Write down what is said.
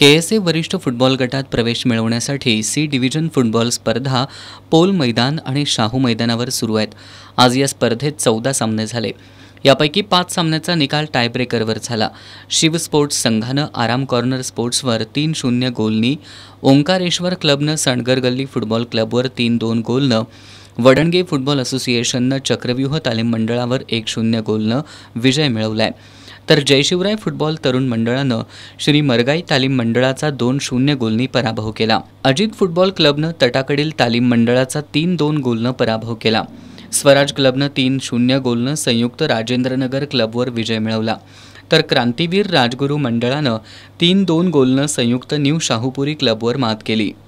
K S A वरिष्ठ football गटात प्रवेश मिळवण्यासाठी सी डिव्हिजन फुटबॉल स्पर्धा पोल मैदान आणि शाहू मैदानावर सुरू आहेत आज या स्पर्धेत चौदा सामने झाले यापैकी पाच सामन्याचा निकाल टायब्रेकरवर झाला शिव स्पोर्ट्स संघानं आराम कॉर्नर स्पोर्ट्सवर तीन शून्य गोलनी ओंकारेश्वर क्लबनं सणगर गल्ली फुटबॉल क्लबवर तीन दोन गोलनं वडणगे फुटबॉल असोसिएशननं चक्रव्यूह तालीम मंडळावर एक शून्य गोलनं विजय मिळवला आहे तर जयशिवराय फुटबॉल तरुण मंडळानं श्री मरगाई तालीम मंडळाचा दोन शून्य गोलनी पराभव केला अजित फुटबॉल क्लबनं तटाकडील तालीम मंडळाचा तीन दोन गोलनं पराभव केला स्वराज क्लबनं तीन शून्य गोलनं संयुक्त राजेंद्रनगर क्लबवर विजय मिळवला तर क्रांतीवीर राजगुरू मंडळानं तीन दोन गोलनं संयुक्त न्यू शाहूपुरी क्लबवर मात केली